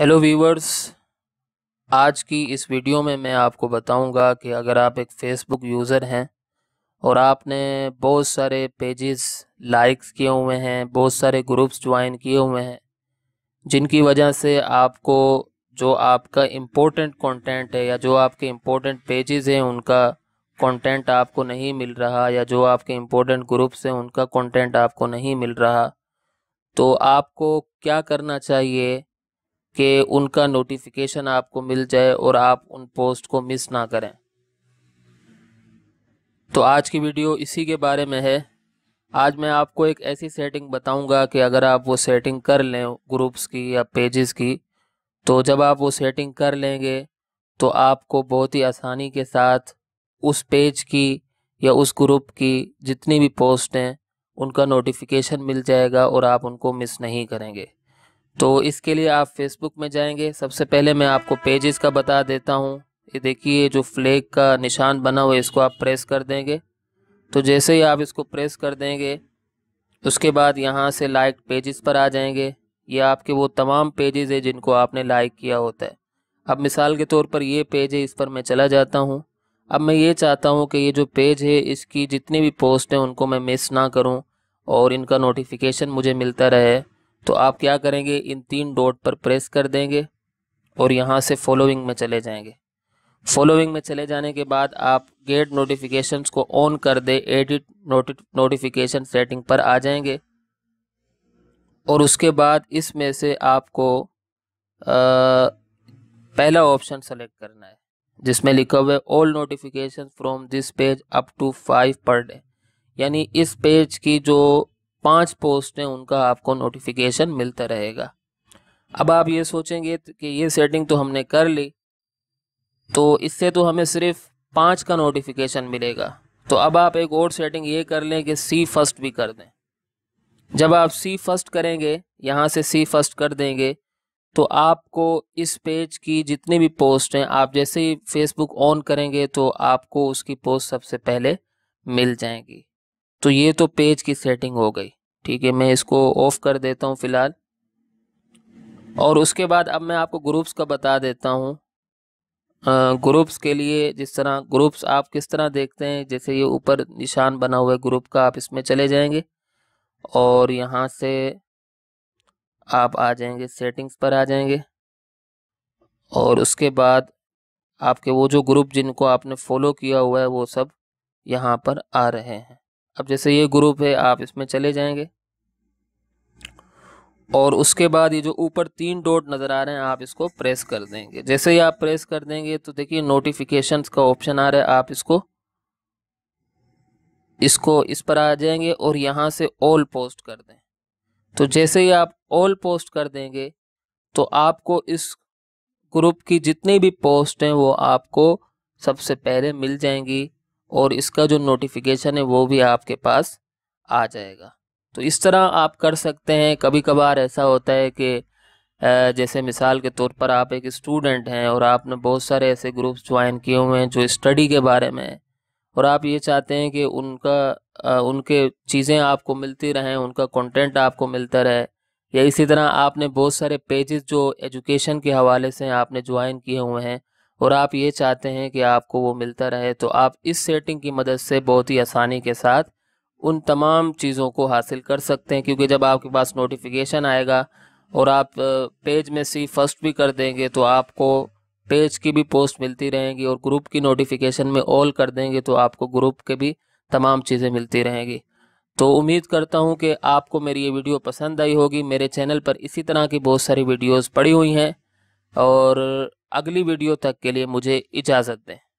hello viewers आज की इस वीडियो में मैं आपको बताऊंगा कि अगर आप एक फेसबुक यूज़र हैं और आपने बहुत सारे पेजेस लाइक्स किए हुए हैं बहुत सारे ग्रुप्स ज्वाइन किए हुए हैं जिनकी वजह से आपको जो आपका इम्पोर्टेंट कंटेंट है या जो आपके इम्पोर्टेंट पेजेस हैं उनका कंटेंट आपको नहीं मिल रहा या जो आपके इम्पोर्टेंट ग्रुप्स हैं उनका कॉन्टेंट आपको नहीं मिल रहा तो आपको क्या करना चाहिए कि उनका नोटिफिकेशन आपको मिल जाए और आप उन पोस्ट को मिस ना करें तो आज की वीडियो इसी के बारे में है आज मैं आपको एक ऐसी सेटिंग बताऊंगा कि अगर आप वो सेटिंग कर लें ग्रुप्स की या पेजेस की तो जब आप वो सेटिंग कर लेंगे तो आपको बहुत ही आसानी के साथ उस पेज की या उस ग्रुप की जितनी भी पोस्ट हैं उनका नोटिफिकेशन मिल जाएगा और आप उनको मिस नहीं करेंगे तो इसके लिए आप फेसबुक में जाएंगे सबसे पहले मैं आपको पेजेस का बता देता हूँ ये देखिए जो फ्लैग का निशान बना हुआ है इसको आप प्रेस कर देंगे तो जैसे ही आप इसको प्रेस कर देंगे उसके बाद यहाँ से लाइक पेजेस पर आ जाएंगे ये आपके वो तमाम पेजेस है जिनको आपने लाइक किया होता है अब मिसाल के तौर पर ये पेज है इस पर मैं चला जाता हूँ अब मैं ये चाहता हूँ कि ये जो पेज है इसकी जितनी भी पोस्ट हैं उनको मैं मिस ना करूँ और इनका नोटिफिकेशन मुझे मिलता रहे तो आप क्या करेंगे इन तीन डॉट पर प्रेस कर देंगे और यहाँ से फॉलोइंग में चले जाएंगे फॉलोइंग में चले जाने के बाद आप गेट नोटिफिकेशंस को ऑन कर दे एडिट नोटिफिकेशन सेटिंग पर आ जाएंगे और उसके बाद इसमें से आपको आ, पहला ऑप्शन सेलेक्ट करना है जिसमें लिखा हुआ है all notification from this page up to five per day यानी इस पेज की जो पांच पोस्ट हैं उनका आपको नोटिफिकेशन मिलता रहेगा अब आप ये सोचेंगे कि ये सेटिंग तो हमने कर ली तो इससे तो हमें सिर्फ पाँच का नोटिफिकेशन मिलेगा तो अब आप एक और सेटिंग ये कर लें कि सी फर्स्ट भी कर दें जब आप सी फर्स्ट करेंगे यहाँ से सी फर्स्ट कर देंगे तो आपको इस पेज की जितनी भी पोस्ट हैं आप जैसे ही फेसबुक ऑन करेंगे तो आपको उसकी पोस्ट सबसे पहले मिल जाएंगी तो ये तो पेज की सेटिंग हो गई ठीक है मैं इसको ऑफ़ कर देता हूँ फ़िलहाल और उसके बाद अब मैं आपको ग्रुप्स का बता देता हूँ ग्रुप्स के लिए जिस तरह ग्रुप्स आप किस तरह देखते हैं जैसे ये ऊपर निशान बना हुआ है ग्रुप का आप इसमें चले जाएंगे और यहाँ से आप आ जाएंगे सेटिंग्स पर आ जाएंगे और उसके बाद आपके वो जो ग्रुप जिनको आपने फॉलो किया हुआ है वो सब यहाँ पर आ रहे हैं अब जैसे ये ग्रुप है आप इसमें चले जाएंगे और उसके बाद ये जो ऊपर तीन डॉट नज़र आ रहे हैं आप इसको प्रेस कर देंगे जैसे ही आप प्रेस कर देंगे तो देखिए नोटिफिकेशंस का ऑप्शन आ रहा है आप इसको इसको इस पर आ जाएंगे और यहाँ से ऑल पोस्ट कर दें तो जैसे ही आप ऑल पोस्ट कर देंगे तो आपको इस ग्रुप की जितनी भी पोस्ट हैं वो आपको सबसे पहले मिल जाएंगी और इसका जो नोटिफिकेशन है वो भी आपके पास आ जाएगा तो इस तरह आप कर सकते हैं कभी कभार ऐसा होता है कि जैसे मिसाल के तौर पर आप एक स्टूडेंट हैं और आपने बहुत सारे ऐसे ग्रुप्स ज्वाइन किए हुए हैं जो स्टडी के बारे में हैं और आप ये चाहते हैं कि उनका उनके चीज़ें आपको मिलती रहें उनका कंटेंट आपको मिलता रहे या इसी तरह आपने बहुत सारे पेजेस जो एजुकेशन के हवाले से आपने ज्वाइन किए हुए हैं और आप ये चाहते हैं कि आपको वो मिलता रहे तो आप इस सेटिंग की मदद से बहुत ही आसानी के साथ उन तमाम चीज़ों को हासिल कर सकते हैं क्योंकि जब आपके पास नोटिफिकेशन आएगा और आप पेज में सी फर्स्ट भी कर देंगे तो आपको पेज की भी पोस्ट मिलती रहेंगी और ग्रुप की नोटिफिकेशन में ऑल कर देंगे तो आपको ग्रुप के भी तमाम चीज़ें मिलती रहेंगी तो उम्मीद करता हूँ कि आपको मेरी ये वीडियो पसंद आई होगी मेरे चैनल पर इसी तरह की बहुत सारी वीडियोस पड़ी हुई हैं और अगली वीडियो तक के लिए मुझे इजाज़त दें